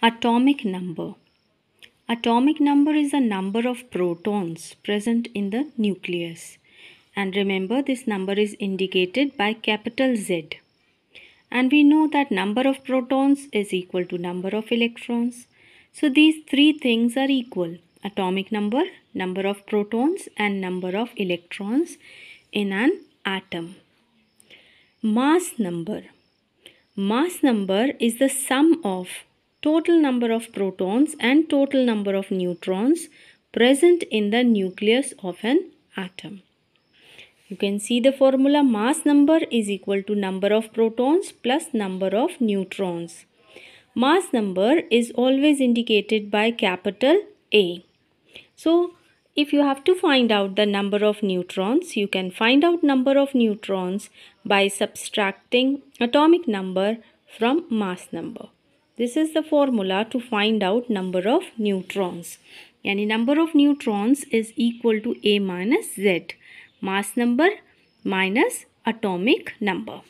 Atomic number. Atomic number is the number of protons present in the nucleus. And remember this number is indicated by capital Z. And we know that number of protons is equal to number of electrons. So these three things are equal. Atomic number, number of protons and number of electrons in an atom. Mass number. Mass number is the sum of total number of protons and total number of neutrons present in the nucleus of an atom. You can see the formula mass number is equal to number of protons plus number of neutrons. Mass number is always indicated by capital A. So, if you have to find out the number of neutrons, you can find out number of neutrons by subtracting atomic number from mass number. This is the formula to find out number of neutrons. Yani number of neutrons is equal to A minus Z. Mass number minus atomic number.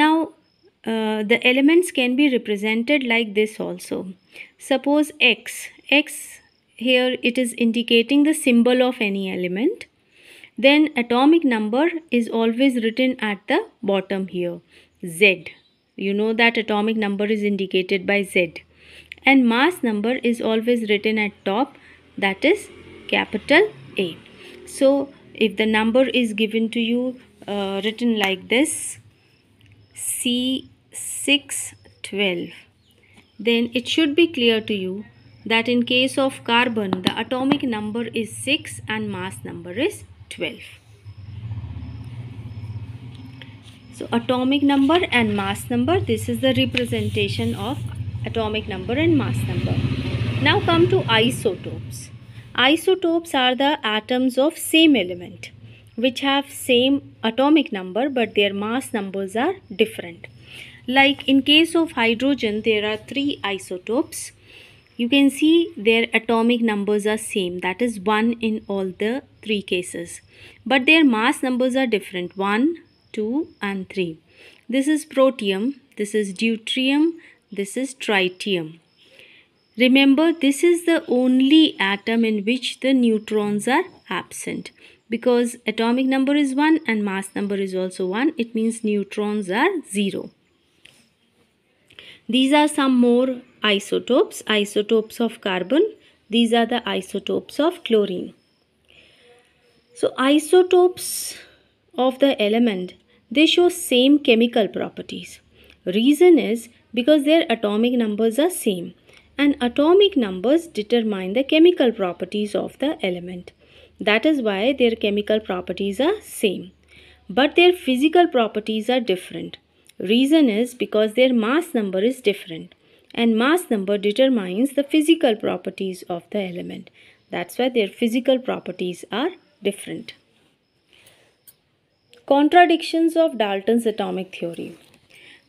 Now uh, the elements can be represented like this also. Suppose X. X here it is indicating the symbol of any element. Then atomic number is always written at the bottom here. Z. You know that atomic number is indicated by Z. And mass number is always written at top that is capital A. So if the number is given to you uh, written like this C612 then it should be clear to you that in case of carbon the atomic number is 6 and mass number is 12. So atomic number and mass number, this is the representation of atomic number and mass number. Now come to isotopes. Isotopes are the atoms of same element which have same atomic number but their mass numbers are different. Like in case of hydrogen there are three isotopes. You can see their atomic numbers are same that is 1 in all the three cases. But their mass numbers are different 1, 2 and 3. This is protium, this is deuterium, this is tritium. Remember this is the only atom in which the neutrons are absent because atomic number is 1 and mass number is also 1 it means neutrons are 0. These are some more isotopes, isotopes of carbon. These are the isotopes of chlorine. So isotopes of the element they show same chemical properties. Reason is because their atomic numbers are same and atomic numbers determine the chemical properties of the element. That is why their chemical properties are same. But their physical properties are different. Reason is because their mass number is different and mass number determines the physical properties of the element. That's why their physical properties are different. Contradictions of Dalton's atomic theory.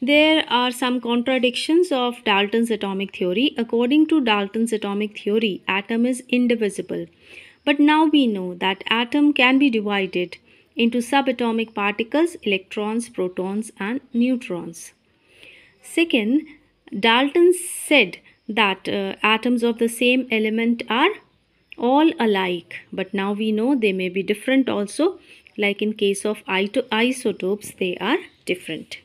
There are some contradictions of Dalton's atomic theory. According to Dalton's atomic theory, atom is indivisible. But now we know that atom can be divided into subatomic particles, electrons, protons and neutrons. Second, Dalton said that uh, atoms of the same element are all alike but now we know they may be different also like in case of isotopes they are different.